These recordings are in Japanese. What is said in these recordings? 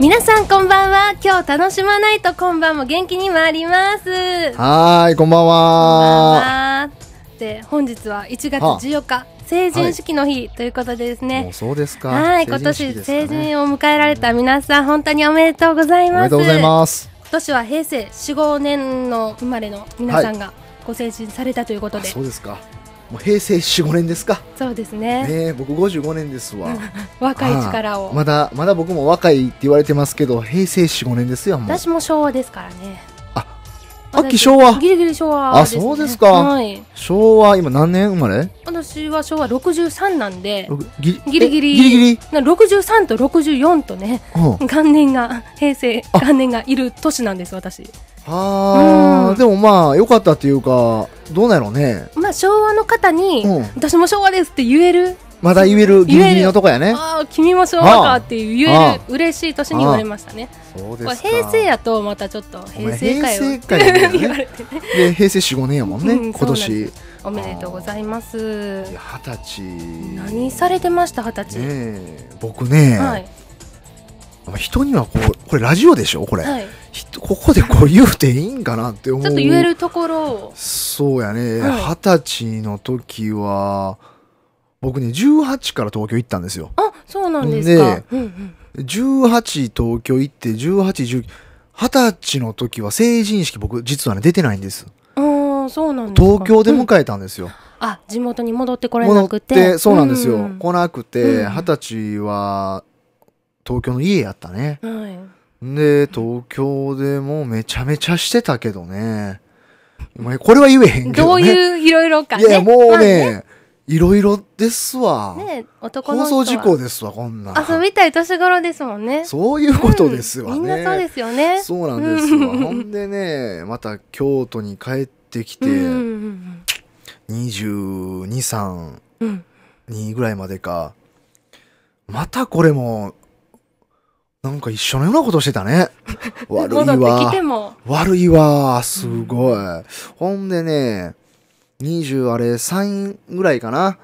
皆さんこんばんは今日楽しまないと今晩も元気に回りますはいこんばんはで本日は1月14日、成人式の日ということでですね。はい、そうですか。はい、今年成人を迎えられた皆さん、本当におめでとうございます。おめでとうございます。今年は平成4、5年の生まれの皆さんがご成人されたということで。はい、そうですか。もう平成四五年ですかそうですねね僕五十五年ですわ若い力を、まだまだ僕も若いって言われてますけど平成四五年ですよも私も昭和ですからねあ秋昭和ギリギリ昭和、ね、あそうですか、はい、昭和今何年生まれ私は昭和六十三なんでギリギリギリギリな63と64とね、うん、元年が平成元年がいる年なんです私あ、うん、でもまあ良かったっていうかどうなんやろうね、まあ、昭和の方に、うん、私も昭和です」って言えるまだ言えるギリギリのとこやねああ君も昭和かっていう言える嬉しい年に言われましたねそうです平成やとまたちょっと平成かよ平成かね、言われてね平成45年やもんね、うん、今年おめでとうございます二十歳何されてました二十歳、ね、僕ね、人にはこうこれラジオでしょこれ、はい、ここでこう言うていいんかなって思うちょっと言えるところそうやね二十、い、歳の時は僕ね18から東京行ったんですよあそうなんですかで、うんうん、18東京行って1819二十歳の時は成人式僕実はね出てないんですああそうなんです東京で迎えたんですよ、うんあ地元に戻ってこれなくてそうなんですよ、うん、来なくて二十、歳は東京の家やったね、はい、で東京でもめちゃめちゃしてたけどねこれは言えへんけど、ね、どういういろいろか、ね、いやもうねいろいろですわ。ね男の放送事故ですわ、こんな。遊びたい年頃ですもんね。そういうことですわね。うん、みんなそうですよね。そうなんですわ。ほんでね、また京都に帰ってきて、22、3、2ぐらいまでか。またこれもなんか一緒のようなことしてたね。悪いわ。悪いわ。すごい。うん、ほんでね、20あれ、3ぐらいかな。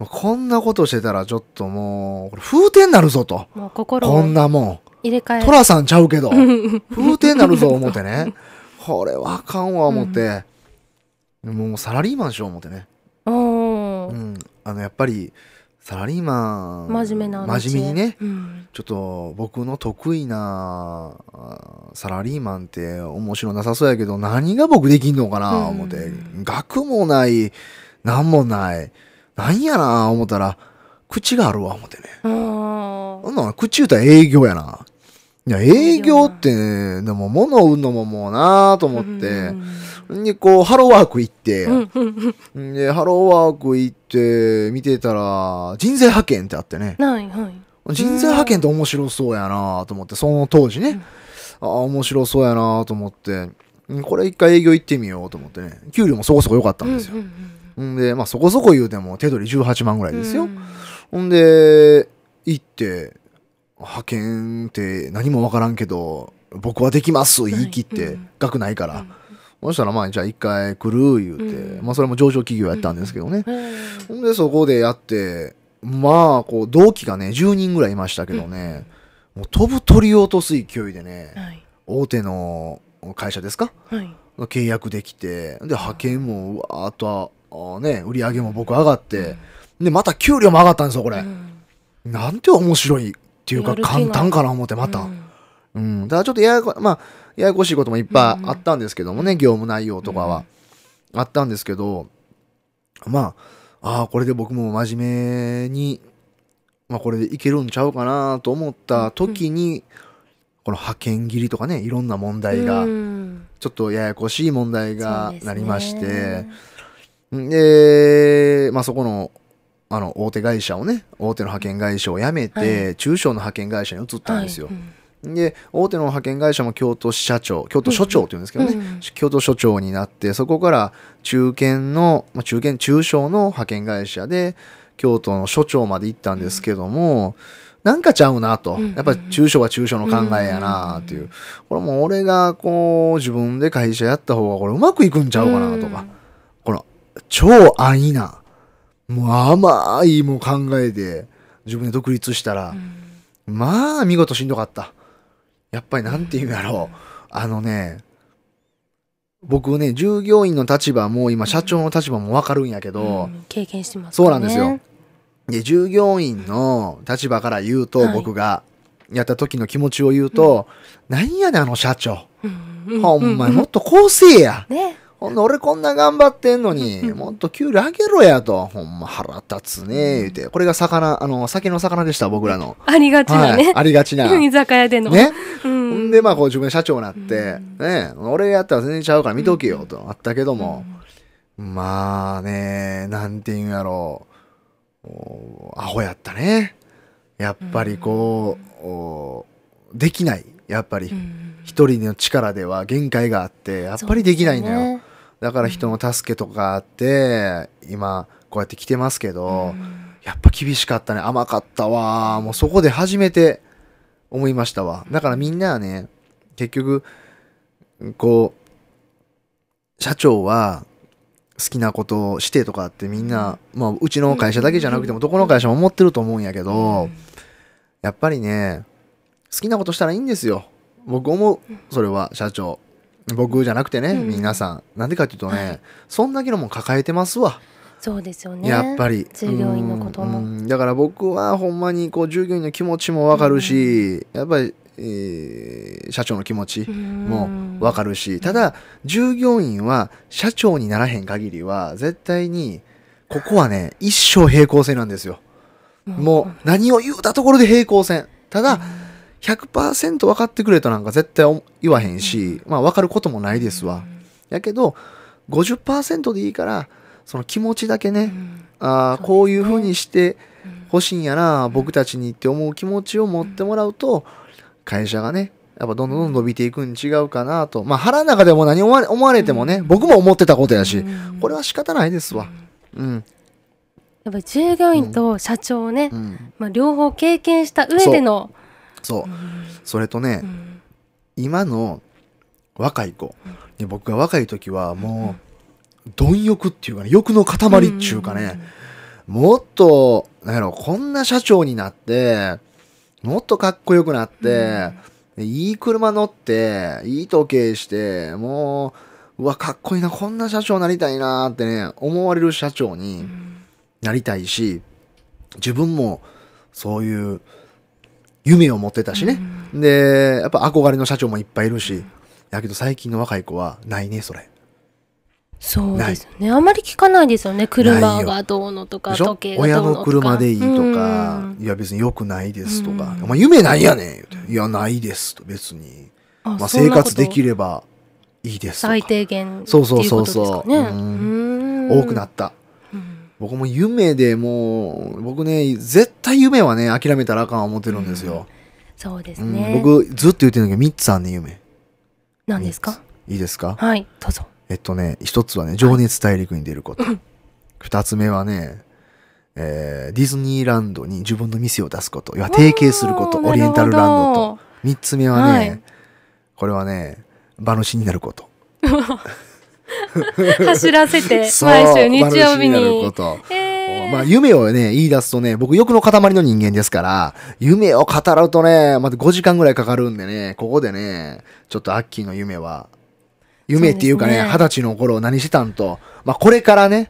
こんなことしてたらちょっともう、風天になるぞと。もう心こんなもん。入れ替え。トラさんちゃうけど、風天になるぞ思ってね。これはあかんわ思って、うん、もうサラリーマンしよう思ってね。うん。あの、やっぱり、サラリーマン真面目な真面目にね、うん、ちょっと僕の得意なサラリーマンって面白なさそうやけど何が僕できんのかな思って、うん、学もない何もない何やな思ったら口があるわ思ってね。あん口言うたら営業やな。いや、営業ってね、でも物を売るのももうなぁと思って、にこう、ハローワーク行って、で、ハローワーク行って見てたら、人材派遣ってあってね。はいはい。人材派遣って面白そうやなぁと思って、その当時ね。ああ、面白そうやなぁと思って、これ一回営業行ってみようと思ってね。給料もそこそこ良かったんですよ。んで、まあそこそこ言うても手取り18万ぐらいですよ。ほんで、行って、派遣って何も分からんけど、僕はできます言い切って、額ないから。そしたら、まあ、じゃあ一回来る言うて、まあ、それも上場企業やったんですけどね。んで、そこでやって、まあ、こう、同期がね、10人ぐらいいましたけどね、もう飛ぶ鳥を落とす勢いでね、大手の会社ですか、契約できて、で、派遣も、あとあ、ね、売り上げも僕上がって、で、また給料も上がったんですよ、これ。なんて面白いていうか簡単かな思ってまた。うん、からちょっとややこ、まあ、ややこしいこともいっぱいあったんですけどもね、うん、業務内容とかは、うん、あったんですけど、まあ、ああ、これで僕も真面目に、まあこれでいけるんちゃうかなと思った時に、うん、この派遣切りとかね、いろんな問題が、ちょっとややこしい問題がなりまして、で、ね、まあそこのあの大手会社をね大手の派遣会社を辞めて、はい、中小の派遣会社に移ったんですよ。はいうん、で大手の派遣会社も京都市社長京都所長って言うんですけどね、うん京都所長になってそこから中堅の、まあ、中堅中小の派遣会社で京都の所長まで行ったんですけども、うん、なんかちゃうなと、やっぱ中小は中小の考えやなっていう、これも俺がこう自分で会社やった方がこれうまくいくんちゃうかなとか、この超安易な。もう甘いもう考えで自分で独立したら、うん、まあ見事しんどかったやっぱりなんて言うんだろう、あのね僕ね従業員の立場も今社長の立場も分かるんやけど、うん、経験してます、ね、そうなんですよで従業員の立場から言うと、僕がやった時の気持ちを言うと「ん、何やねんあの社長、うん、ほんまもっと高生や、ね、ほんで、俺こんな頑張ってんのに、もっと給料上げろやと。ほんま腹立つね、言うて。これが魚、あの、酒の魚でした、僕らの。ありがちなね。はい、ありがちな。居酒屋での。ね。うん、で、まあ、こう自分社長になって、ね、俺やったら全然ちゃうから見とけよ、と。あったけども、まあね、なんて言うんやろう。アホやったね。やっぱりこう、できない。やっぱり。一人の力では限界があって、やっぱりできないのよ。だから人の助けとかあって、今、こうやって来てますけど、やっぱ厳しかったね。甘かったわ。もうそこで初めて思いましたわ。だからみんなはね、結局、こう、社長は好きなことをしてとかってみんな、まあ、うちの会社だけじゃなくても、どこの会社も思ってると思うんやけど、やっぱりね、好きなことしたらいいんですよ。僕思う。それは、社長。僕じゃなくてね、うん、皆さんなんでかっていうとね、はい、そんだけのもん抱えてますわそうですよねやっぱり従業員のこともだから僕はほんまにこう従業員の気持ちも分かるし、うん、やっぱり、えー、社長の気持ちも分かるしただ従業員は社長にならへん限りは絶対にここはね一生平行線なんですよもう何を言うたところで平行線ただ、うん100%分かってくれとなんか絶対言わへんし、まあ分かることもないですわ。やけど、50%でいいから、その気持ちだけね、ああ、こういうふうにして欲しいんやな、僕たちにって思う気持ちを持ってもらうと、会社がね、やっぱどんどん伸びていくに違うかなと。まあ腹の中でも何思われてもね、僕も思ってたことやし、これは仕方ないですわ。うん。やっぱり従業員と社長ね、うん、まあ、両方経験した上でのそう、それとね、今の若い子、ね、僕が若い時はもう貪欲っていうかね欲の塊っていうかね、もっとなんやろこんな社長になってもっとかっこよくなって、いい車乗っていい時計してもううわかっこいいなこんな社長になりたいなってね思われる社長になりたいし自分もそういう夢を持ってたしね、うん、でやっぱ憧れの社長もいっぱいいるしやけど最近の若い子はないねそれそうですねあんまり聞かないですよね車がどうのとか時計がどうのとか親の車でいいとか、いや別によくないですとか、お前夢ないやねんいやないですと別にまあ、生活できればいいですとか最低限そうそうそうそう、ね、うん多くなった僕も夢でもう、僕ね、絶対夢はね、諦めたらあかん思ってるんですよ。そうですね、うん僕、ずっと言ってるんだけど、ミつあんね、夢。何ですかいいですかはい、どうぞ。えっとね、一つはね、情熱大陸に出ること。二つ目はね、えーディズニーランドに自分の店を出すこと。いや、提携すること。オリエンタルランドと。。三つ目はね、はいこれはね、馬主になること。走らせて、毎週日曜日に。まあ、夢をね、言い出すとね、僕欲の塊の人間ですから、夢を語るとね、また5時間ぐらいかかるんでね、ここでね、ちょっとアッキーの夢は、夢っていうかね、二十、ね、歳の頃何してたんと、まあこれからね、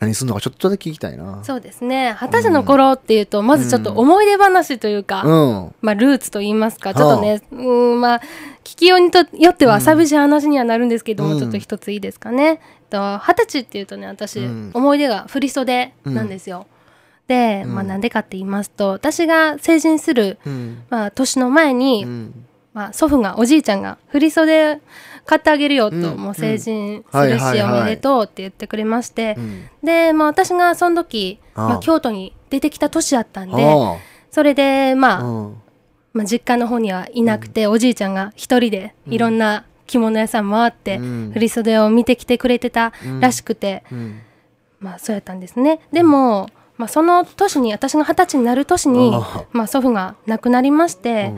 何するのかちょっとだけ聞きたいなそうですね二十歳の頃っていうと、うん、まずちょっと思い出話というか、うん、まあ、ルーツといいますかちょっとね、うんまあ聞きようにとよっては寂しい話にはなるんですけども、うん、ちょっと一ついいですかね二十歳っていうとね私、思い出が振り袖なんですよ、で、まあ、なんでかって言いますと私が成人する、まあ、年の前に、まあ、祖父がおじいちゃんが振袖買ってあげるよと、うん、もう成人するしおめでとうって言ってくれまして、で、まあ、私がその時まあ、京都に出てきた年だったんでそれで、まあ、まあ実家の方にはいなくて、おじいちゃんが一人でいろんな着物屋さん回って、振袖を見てきてくれてたらしくて、まあそうやったんですね。でも、まあ、その年に私が二十歳になる年に、まあ、祖父が亡くなりまして、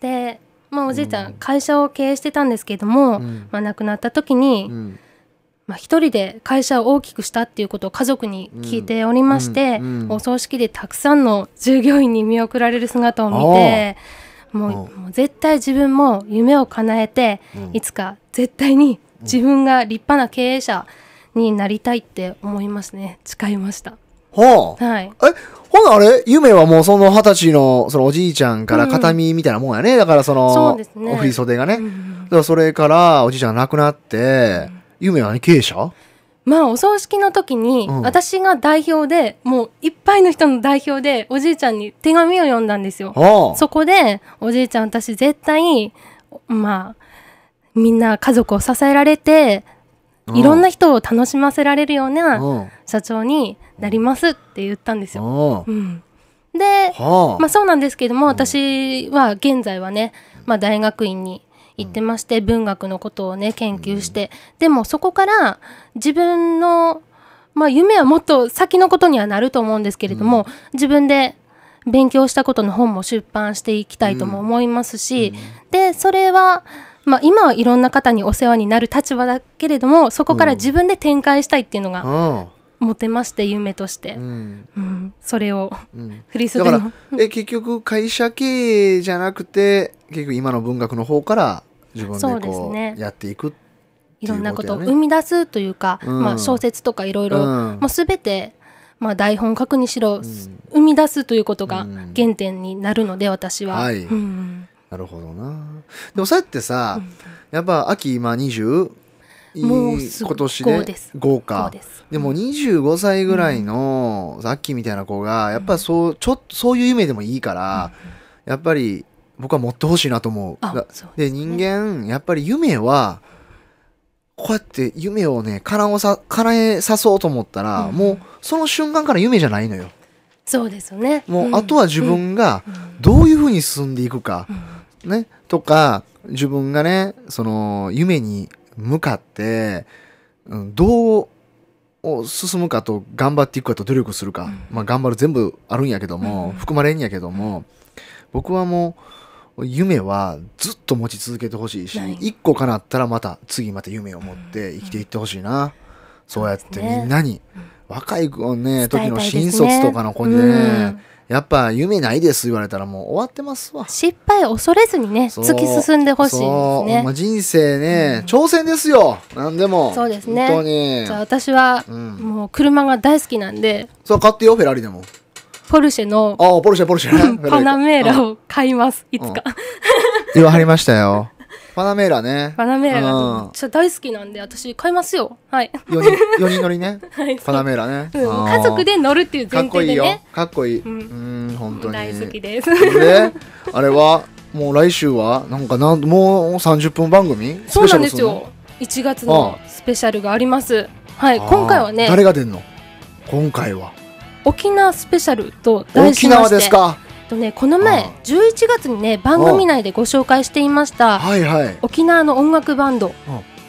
でまあ、おじいちゃん会社を経営してたんですけども、うん、まあ、亡くなった時に、うん、まあ、一人で会社を大きくしたっていうことを家族に聞いておりまして、お葬式でたくさんの従業員に見送られる姿を見てもうもう絶対自分も夢を叶えて、いつか絶対に自分が立派な経営者になりたいって思いますね誓いました。はあ。はい。えほんあれ夢はもうその二十歳のそのおじいちゃんから形見みたいなもんやね。だからその、そうですねお振り袖がね。うんだそれからおじいちゃんが亡くなって、夢は経営者まあ、お葬式の時に、私が代表で、もういっぱいの人の代表で、おじいちゃんに手紙を読んだんですよ。はあ。そこで、おじいちゃん私絶対、まあ、みんな家族を支えられて、いろんな人を楽しませられるような社長になりますって言ったんですよ。うん、で、はあ、まあ、そうなんですけども私は現在はね、まあ、大学院に行ってまして、文学のことをね研究して、でもそこから自分の、まあ、夢はもっと先のことにはなると思うんですけれども、自分で勉強したことの本も出版していきたいとも思いますし、でそれはまあ、今はいろんな方にお世話になる立場だけれどもそこから自分で展開したいっていうのが持てまして、夢として、うんうん、それを、うん、フリスえ結局会社経営じゃなくて結局今の文学の方から自分でこう、ね、やっていくっていろんなことを生み出すというか、うん、まあ、小説とかいろいろ、うんま全て、まあ、台本書くにしろ、うん、生み出すということが原点になるので私は。はい、うんなるほどなでもそうやってさ、やっぱ秋今 20? もう今年で5で5かでも25歳ぐらいの、さっきみたいな子がやっぱそうちょっとそういう夢でもいいから、やっぱり僕は持ってほしいなと思う。で、ね、人間やっぱり夢はこうやって夢をね叶をさ叶えさそうと思ったら、うん、もうその瞬間から夢じゃないのよ。そうですね。もう、あとは自分がどういうふうに進んでいくか。うんね、とか、自分がね、その、夢に向かって、うん、どう進むかと頑張っていくかと努力するか、うん、まあ頑張る全部あるんやけども、うん、含まれんやけども、僕はもう、夢はずっと持ち続けてほしいし、一個かなったらまた次また夢を持って生きていってほしいな。そうやってみんなに、若い子ね、時の新卒とかの子にね、やっぱ夢ないです言われたらもう終わってますわ。失敗恐れずにね、突き進んでほしいですね。まあ、人生ね、うん、挑戦ですよ。何でも。そうですね。本当に。じゃあ私は、もう車が大好きなんで。そう、買ってよ、フェラーリでも。ポルシェの。ああ、ポルシェ、ポルシェ。パナメーラを買います、いつか。言わはりましたよ。パナメーラね。パナメーラが、うんちゃ大好きなんで、私買いますよ。はい。4人、四人乗りね。はいパナメーラね。うん家族で乗るっていうかっこいいよかっこいい。ううんん、本当に。大好きです。で、あれは、もう来週は、なんかなん、もう30分番組そうなんです。よ。1月のスペシャルがあります。はい、今回はね、誰が出んの今回は。沖縄スペシャルと題し沖まして縄ですか。とねこの前11月にね番組内でご紹介していました、はいはい、沖縄の音楽バンド、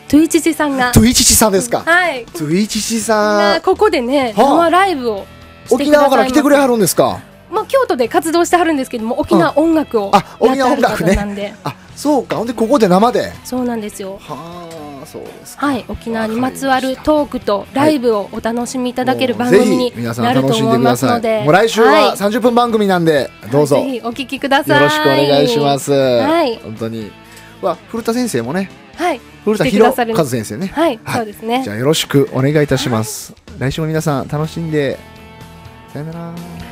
トゥイチチさんが。トゥイチチさんですか。はい。トゥイチチさん。ここでね、生ライブを。沖縄から来てくれはるんですか。まあ、京都で活動してはるんですけども、沖縄音楽を。あ、沖縄音楽ね。あ、そうか、ほんで、ここで生で。そうなんですよ。はあ。そうではい沖縄にまつわるトークとライブをお楽しみいただける番組になると思いますので、来週は三十分番組なんで、どうぞ、はい、お聞きくださいよろしくお願いします。はい、本当には古田先生もね、はい、古田博和先生ね、はい、そうですね。じゃあよろしくお願いいたします。来週も皆さん楽しんで、さよなら。